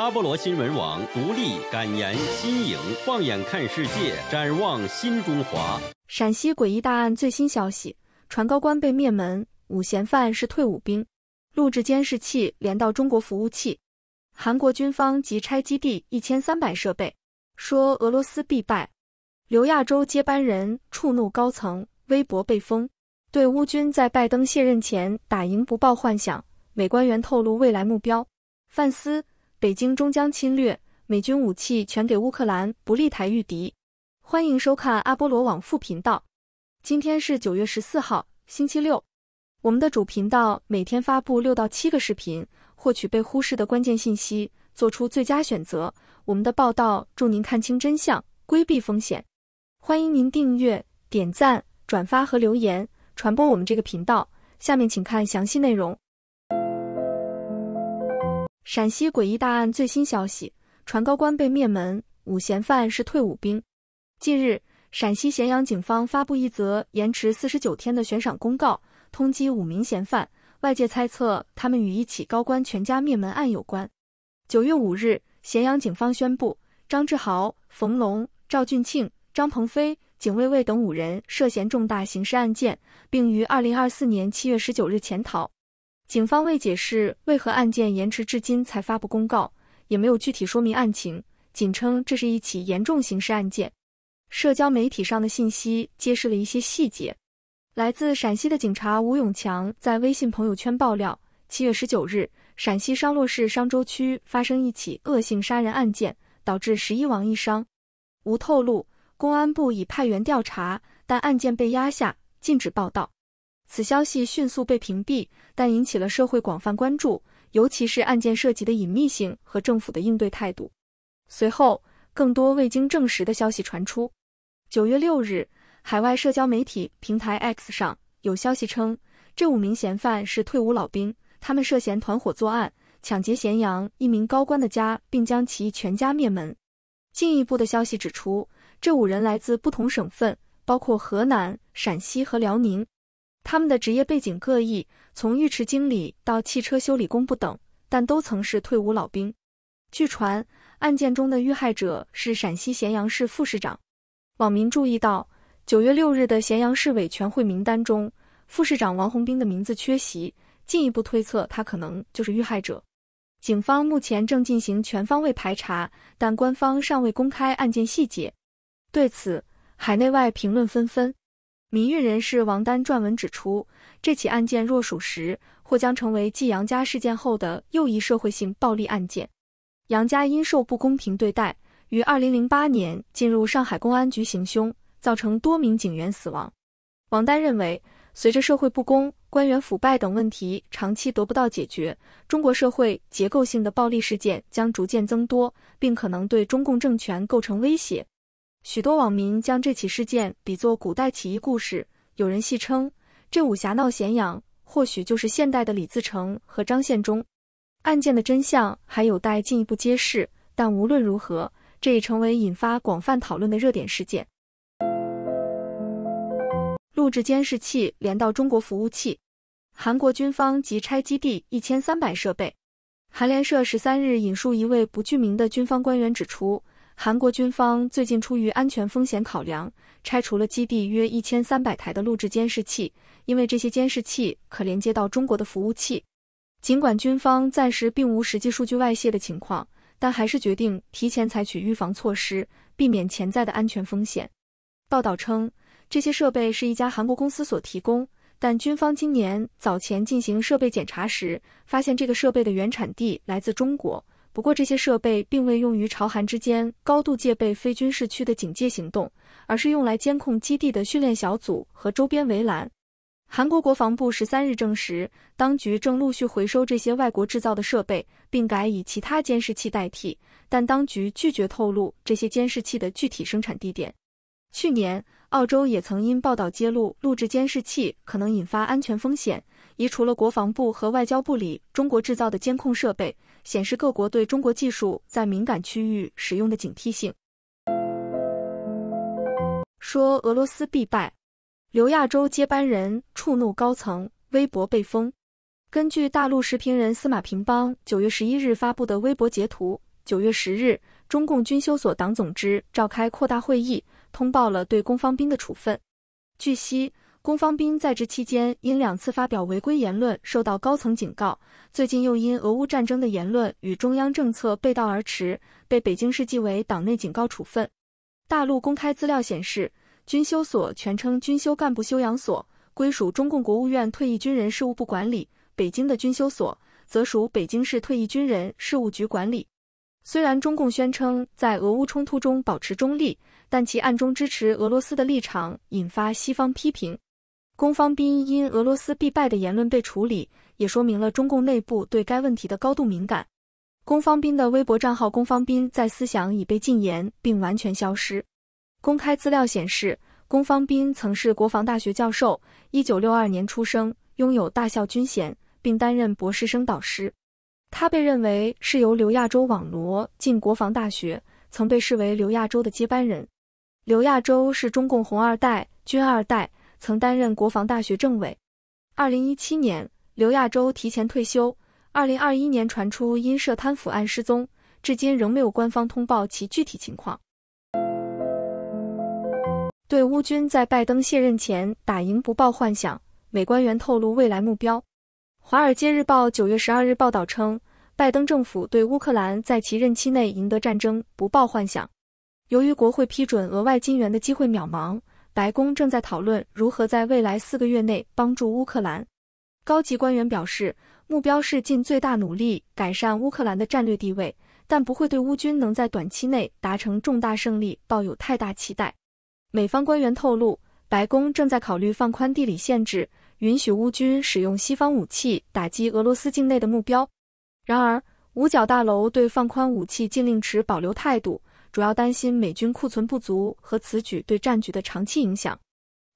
阿波罗新闻网独立、感言、新颖，放眼看世界，展望新中华。陕西诡异大案最新消息：传高官被灭门，五嫌犯是退伍兵。录制监视器连到中国服务器，韩国军方急拆基地一千三百设备，说俄罗斯必败。刘亚洲接班人触怒高层，微博被封。对乌军在拜登卸任前打赢不报幻想，美官员透露未来目标：范斯。北京终将侵略，美军武器全给乌克兰，不利台御敌。欢迎收看阿波罗往复频道。今天是九月十四号，星期六。我们的主频道每天发布六到七个视频，获取被忽视的关键信息，做出最佳选择。我们的报道助您看清真相，规避风险。欢迎您订阅、点赞、转发和留言，传播我们这个频道。下面请看详细内容。陕西诡异大案最新消息，传高官被灭门，五嫌犯是退伍兵。近日，陕西咸阳警方发布一则延迟四十九天的悬赏公告，通缉五名嫌犯。外界猜测，他们与一起高官全家灭门案有关。九月五日，咸阳警方宣布，张志豪、冯龙、赵俊庆、张鹏飞、景卫卫等五人涉嫌重大刑事案件，并于二零二四年七月十九日潜逃。警方未解释为何案件延迟至今才发布公告，也没有具体说明案情，仅称这是一起严重刑事案件。社交媒体上的信息揭示了一些细节。来自陕西的警察吴永强在微信朋友圈爆料：七月十九日，陕西商洛市商州区发生一起恶性杀人案件，导致十一亡一伤。吴透露，公安部已派员调查，但案件被压下，禁止报道。此消息迅速被屏蔽，但引起了社会广泛关注，尤其是案件涉及的隐秘性和政府的应对态度。随后，更多未经证实的消息传出。九月六日，海外社交媒体平台 X 上有消息称，这五名嫌犯是退伍老兵，他们涉嫌团伙作案，抢劫咸阳一名高官的家，并将其全家灭门。进一步的消息指出，这五人来自不同省份，包括河南、陕西和辽宁。他们的职业背景各异，从浴池经理到汽车修理工不等，但都曾是退伍老兵。据传，案件中的遇害者是陕西咸阳市副市长。网民注意到，九月六日的咸阳市委全会名单中，副市长王宏斌的名字缺席，进一步推测他可能就是遇害者。警方目前正进行全方位排查，但官方尚未公开案件细节。对此，海内外评论纷纷。民运人士王丹撰文指出，这起案件若属实，或将成为继杨家事件后的又一社会性暴力案件。杨家因受不公平对待，于二零零八年进入上海公安局行凶，造成多名警员死亡。王丹认为，随着社会不公、官员腐败等问题长期得不到解决，中国社会结构性的暴力事件将逐渐增多，并可能对中共政权构成威胁。许多网民将这起事件比作古代起义故事，有人戏称这武侠闹咸阳，或许就是现代的李自成和张献忠。案件的真相还有待进一步揭示，但无论如何，这已成为引发广泛讨论的热点事件。录制监视器连到中国服务器，韩国军方即拆基地一千三百设备。韩联社十三日引述一位不具名的军方官员指出。韩国军方最近出于安全风险考量，拆除了基地约一千三百台的录制监视器，因为这些监视器可连接到中国的服务器。尽管军方暂时并无实际数据外泄的情况，但还是决定提前采取预防措施，避免潜在的安全风险。报道称，这些设备是一家韩国公司所提供，但军方今年早前进行设备检查时，发现这个设备的原产地来自中国。不过，这些设备并未用于朝韩之间高度戒备非军事区的警戒行动，而是用来监控基地的训练小组和周边围栏。韩国国防部十三日证实，当局正陆续回收这些外国制造的设备，并改以其他监视器代替，但当局拒绝透露这些监视器的具体生产地点。去年，澳洲也曾因报道揭露录制监视器可能引发安全风险，移除了国防部和外交部里中国制造的监控设备。显示各国对中国技术在敏感区域使用的警惕性。说俄罗斯必败，刘亚洲接班人触怒高层，微博被封。根据大陆时评人司马平邦九月十一日发布的微博截图，九月十日，中共军休所党总支召开扩大会议，通报了对龚方兵的处分。据悉。龚方兵在职期间，因两次发表违规言论受到高层警告，最近又因俄乌战争的言论与中央政策背道而驰，被北京市纪委党内警告处分。大陆公开资料显示，军休所全称军休干部休养所，归属中共国务院退役军人事务部管理。北京的军休所则属北京市退役军人事务局管理。虽然中共宣称在俄乌冲突中保持中立，但其暗中支持俄罗斯的立场引发西方批评。龚方斌因俄罗斯必败的言论被处理，也说明了中共内部对该问题的高度敏感。龚方斌的微博账号“龚方斌”在思想已被禁言并完全消失。公开资料显示，龚方斌曾是国防大学教授，一九六二年出生，拥有大校军衔，并担任博士生导师。他被认为是由刘亚洲网罗进国防大学，曾被视为刘亚洲的接班人。刘亚洲是中共红二代、军二代。曾担任国防大学政委。二零一七年，刘亚洲提前退休。二零二一年传出因涉贪腐案失踪，至今仍没有官方通报其具体情况。对乌军在拜登卸任前打赢不抱幻想，美官员透露未来目标。《华尔街日报》九月十二日报道称，拜登政府对乌克兰在其任期内赢得战争不抱幻想，由于国会批准额外金援的机会渺茫。白宫正在讨论如何在未来四个月内帮助乌克兰。高级官员表示，目标是尽最大努力改善乌克兰的战略地位，但不会对乌军能在短期内达成重大胜利抱有太大期待。美方官员透露，白宫正在考虑放宽地理限制，允许乌军使用西方武器打击俄罗斯境内的目标。然而，五角大楼对放宽武器禁令持保留态度。主要担心美军库存不足和此举对战局的长期影响。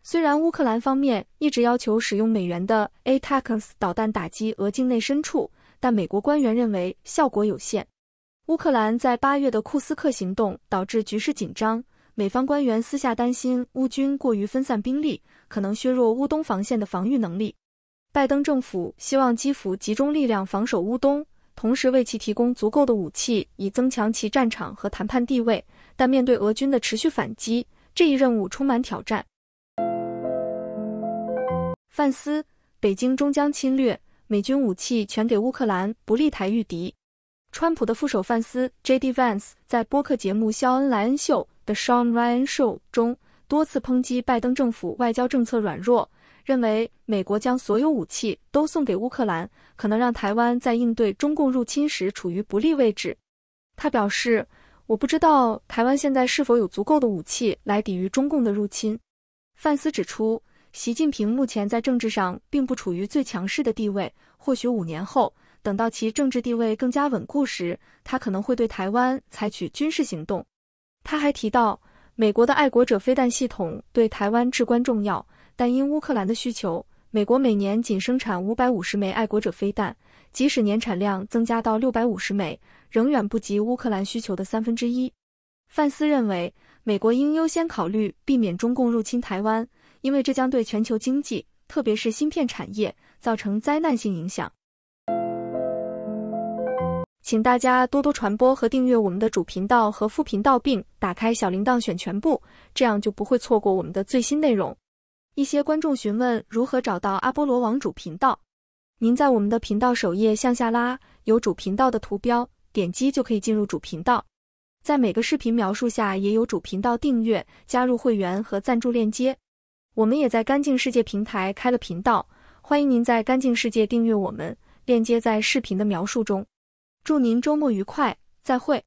虽然乌克兰方面一直要求使用美元的 ATACMS 导弹打击俄境内深处，但美国官员认为效果有限。乌克兰在八月的库斯克行动导致局势紧张，美方官员私下担心乌军过于分散兵力，可能削弱乌东防线的防御能力。拜登政府希望基辅集中力量防守乌东。同时为其提供足够的武器，以增强其战场和谈判地位。但面对俄军的持续反击，这一任务充满挑战。范斯，北京终将侵略，美军武器全给乌克兰，不利台御敌。川普的副手范斯 （J.D. Vance） 在播客节目《肖恩莱恩秀的 Sean Ryan Show） 中多次抨击拜登政府外交政策软弱。认为美国将所有武器都送给乌克兰，可能让台湾在应对中共入侵时处于不利位置。他表示：“我不知道台湾现在是否有足够的武器来抵御中共的入侵。”范斯指出，习近平目前在政治上并不处于最强势的地位，或许五年后，等到其政治地位更加稳固时，他可能会对台湾采取军事行动。他还提到，美国的爱国者飞弹系统对台湾至关重要。但因乌克兰的需求，美国每年仅生产五百五十枚爱国者飞弹，即使年产量增加到六百五十枚，仍远不及乌克兰需求的三分之一。范斯认为，美国应优先考虑避免中共入侵台湾，因为这将对全球经济，特别是芯片产业，造成灾难性影响。请大家多多传播和订阅我们的主频道和副频道，并打开小铃铛选全部，这样就不会错过我们的最新内容。一些观众询问如何找到阿波罗网主频道。您在我们的频道首页向下拉，有主频道的图标，点击就可以进入主频道。在每个视频描述下也有主频道订阅、加入会员和赞助链接。我们也在干净世界平台开了频道，欢迎您在干净世界订阅我们，链接在视频的描述中。祝您周末愉快，再会。